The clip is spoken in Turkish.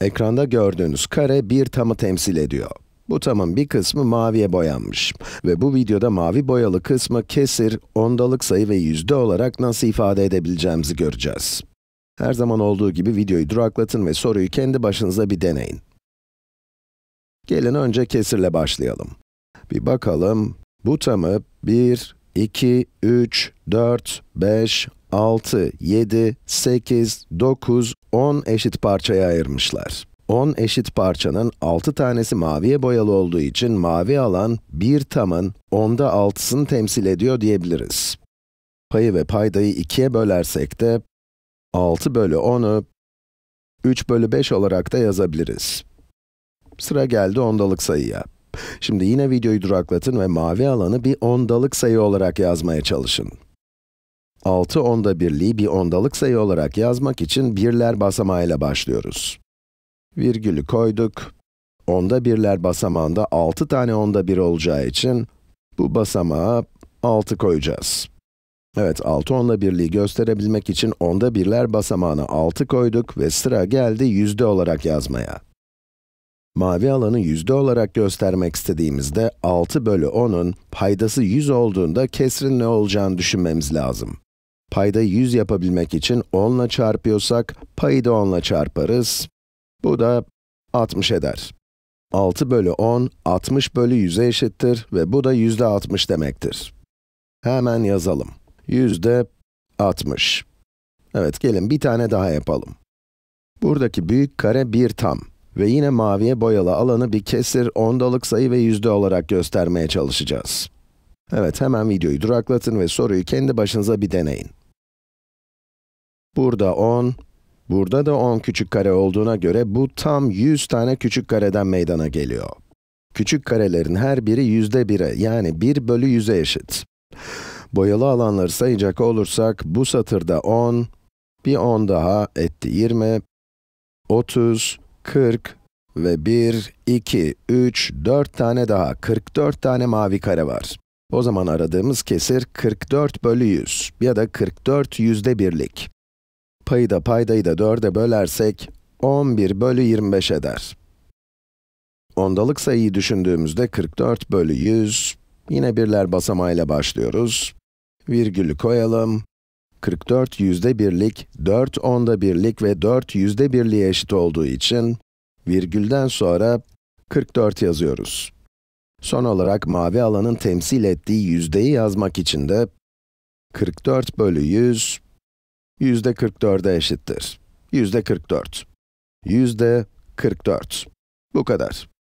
Ekranda gördüğünüz kare bir tamı temsil ediyor. Bu tamın bir kısmı maviye boyanmış ve bu videoda mavi boyalı kısmı kesir, ondalık sayı ve yüzde olarak nasıl ifade edebileceğimizi göreceğiz. Her zaman olduğu gibi videoyu duraklatın ve soruyu kendi başınıza bir deneyin. Gelin önce kesirle başlayalım. Bir bakalım, bu tamı 1, 2, 3, 4, 5, 6, 7, 8, 9, 10 eşit parçaya ayırmışlar. 10 eşit parçanın 6 tanesi maviye boyalı olduğu için mavi alan bir tamın 10'da 6'sını temsil ediyor diyebiliriz. Payı ve paydayı 2'ye bölersek de 6 bölü 10'u 3 bölü 5 olarak da yazabiliriz. Sıra geldi ondalık sayıya. Şimdi yine videoyu duraklatın ve mavi alanı bir ondalık sayı olarak yazmaya çalışın. 6 onda birliği bir ondalık sayı olarak yazmak için birler basamağıyla başlıyoruz. Virgülü koyduk. Onda birler basamağında 6 tane onda bir olacağı için bu basamağa 6 koyacağız. Evet, 6 onda birliği gösterebilmek için onda birler basamağına 6 koyduk ve sıra geldi yüzde olarak yazmaya mavi alanı yüzde olarak göstermek istediğimizde 6 bölü 10'un paydası 100 olduğunda kesrin ne olacağını düşünmemiz lazım. Payda 100 yapabilmek için 10 ile çarpıyorsak, payı da 10 ile çarparız. Bu da 60 eder. 6 bölü 10, 60 bölü 100'e eşittir ve bu da yüzde %60 demektir. Hemen yazalım. Yüzde 60. Evet, gelin bir tane daha yapalım. Buradaki büyük kare bir tam ve yine maviye boyalı alanı bir kesir, ondalık sayı ve yüzde olarak göstermeye çalışacağız. Evet, hemen videoyu duraklatın ve soruyu kendi başınıza bir deneyin. Burada 10, burada da 10 küçük kare olduğuna göre bu tam 100 tane küçük kareden meydana geliyor. Küçük karelerin her biri yüzde bire, yani 1 bölü 100'e eşit. Boyalı alanları sayacak olursak, bu satırda 10, bir 10 daha etti 20, 30, 40 ve 1, 2, 3, 4 tane daha, 44 tane mavi kare var. O zaman aradığımız kesir 44 bölü 100 ya da 44 yüzde birlik. Payı da paydayı da 4'e bölersek 11 bölü 25 eder. Ondalık sayıyı düşündüğümüzde 44 bölü 100, yine birler basamağıyla başlıyoruz. Virgülü koyalım, 44 yüzde birlik, 4 onda birlik ve 4 yüzde birliğe eşit olduğu için virgülden sonra 44 yazıyoruz. Son olarak mavi alanın temsil ettiği yüzdeyi yazmak için de 44 bölü 100 yüzde 44'e eşittir. Yüzde 44. Yüzde 44. Bu kadar.